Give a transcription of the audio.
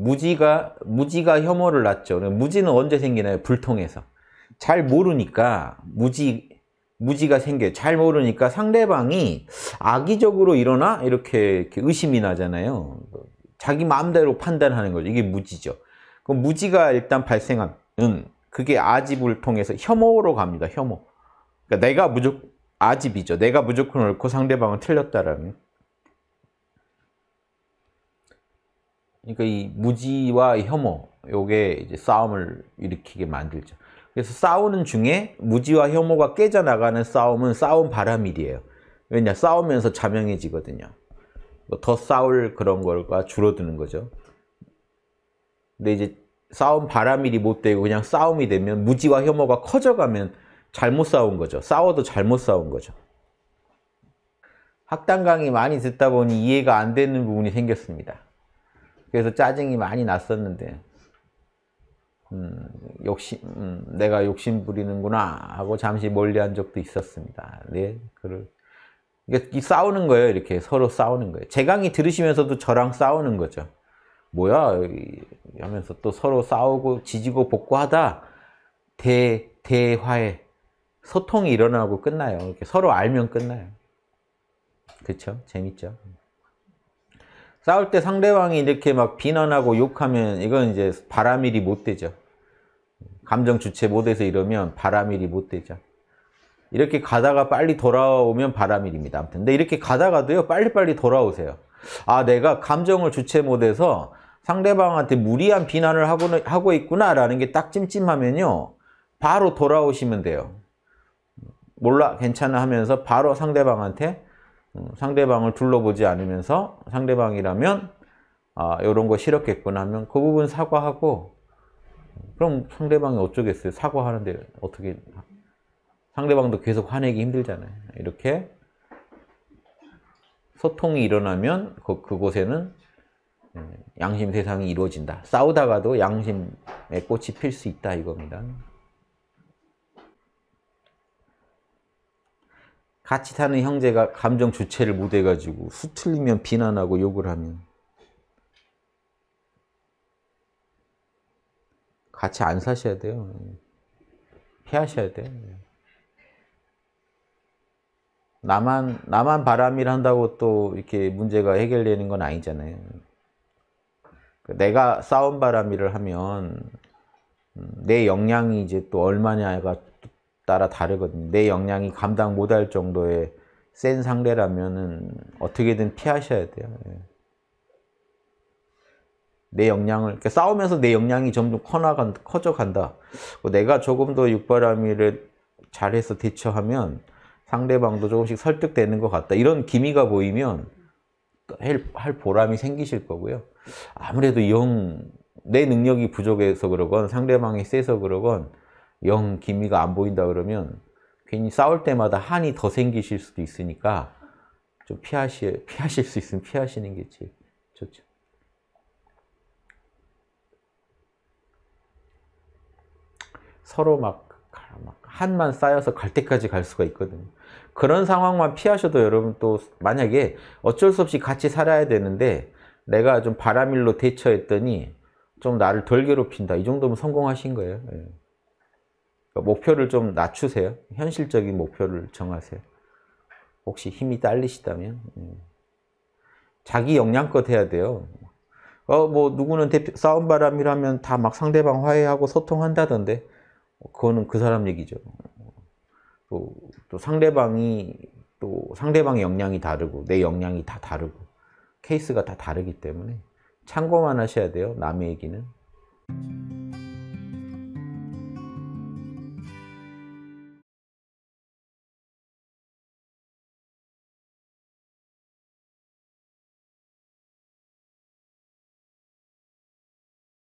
무지가 무지가 혐오를 낳죠. 그러니까 무지는 언제 생기나요? 불통해서. 잘 모르니까 무지 무지가 생겨요. 잘 모르니까 상대방이 악의적으로 일어나 이렇게, 이렇게 의심이 나잖아요. 자기 마음대로 판단하는 거죠. 이게 무지죠. 그럼 무지가 일단 발생하 그게 아집을통해서 혐오로 갑니다. 혐오. 그러니까 내가 무조 아집이죠. 내가 무조건 옳고 상대방은 틀렸다라는. 그러니까 이 무지와 혐오 요게 이제 싸움을 일으키게 만들죠. 그래서 싸우는 중에 무지와 혐오가 깨져 나가는 싸움은 싸움 바람일이에요. 왜냐 싸우면서 자명해지거든요. 뭐 더 싸울 그런 걸가 줄어드는 거죠. 근데 이제 싸움 바람일이 못 되고 그냥 싸움이 되면 무지와 혐오가 커져가면 잘못 싸운 거죠. 싸워도 잘못 싸운 거죠. 학당 강의 많이 듣다 보니 이해가 안 되는 부분이 생겼습니다. 그래서 짜증이 많이 났었는데 음, 욕심, 음, 내가 욕심 부리는구나 하고 잠시 멀리한 적도 있었습니다. 네, 그를 이게 싸우는 거예요. 이렇게 서로 싸우는 거예요. 재강이 들으시면서도 저랑 싸우는 거죠. 뭐야 하면서 또 서로 싸우고 지지고 복구하다 대 대화에 소통이 일어나고 끝나요. 이렇게 서로 알면 끝나요. 그렇죠? 재밌죠? 싸울 때 상대방이 이렇게 막 비난하고 욕하면 이건 이제 바람일이 못 되죠. 감정 주체 못해서 이러면 바람일이 못 되죠. 이렇게 가다가 빨리 돌아오면 바람일입니다. 아무튼 근데 이렇게 가다가도요 빨리빨리 돌아오세요. 아 내가 감정을 주체 못해서 상대방한테 무리한 비난을 하고, 하고 있구나라는 게 딱 찜찜하면요 바로 돌아오시면 돼요. 몰라 괜찮아 하면서 바로 상대방한테 음, 상대방을 둘러보지 않으면서 상대방이라면 아 이런 거 싫었겠구나 하면 그 부분 사과하고 그럼 상대방이 어쩌겠어요 사과하는데 어떻게 상대방도 계속 화내기 힘들잖아요 이렇게 소통이 일어나면 그, 그곳에는 음, 양심 세상이 이루어진다 싸우다가도 양심의 꽃이 필 수 있다 이겁니다 같이 사는 형제가 감정 주체를 못해가지고 수틀리면 비난하고 욕을 하면 같이 안 사셔야 돼요. 피하셔야 돼요. 나만, 나만 바람이라 한다고 또 이렇게 문제가 해결되는 건 아니잖아요. 그러니까 내가 싸운 바람이를 하면 음, 내 역량이 이제 또 얼마냐가 따라 다르거든요. 내 역량이 감당 못할 정도의 센 상대라면은 어떻게든 피하셔야 돼요. 예. 내 역량을 그러니까 싸우면서 내 역량이 점점 커나간 커져 간다. 뭐 내가 조금 더 육바람이를 잘해서 대처하면 상대방도 조금씩 설득되는 것 같다. 이런 기미가 보이면 할 보람이 생기실 거고요. 아무래도 영, 내 능력이 부족해서 그러건 상대방이 세서 그러건 영 기미가 안 보인다 그러면 괜히 싸울 때마다 한이 더 생기실 수도 있으니까 좀 피하시, 피하실 수 있으면 피하시는 게 제일 좋죠. 서로 막, 막 한만 쌓여서 갈 때까지 갈 수가 있거든요. 그런 상황만 피하셔도 여러분 또 만약에 어쩔 수 없이 같이 살아야 되는데 내가 좀 바람일로 대처했더니 좀 나를 덜 괴롭힌다. 이 정도면 성공하신 거예요. 예. 그러니까 목표를 좀 낮추세요. 현실적인 목표를 정하세요. 혹시 힘이 딸리시다면 음. 자기 역량껏 해야 돼요. 어, 뭐 누구는 대표, 싸움 바람이라면 다 막 상대방 화해하고 소통한다던데 그거는 그 사람 얘기죠. 또, 또 상대방이 또 상대방의 역량이 다르고 내 역량이 다 다르고 케이스가 다 다르기 때문에 참고만 하셔야 돼요. 남의 얘기는.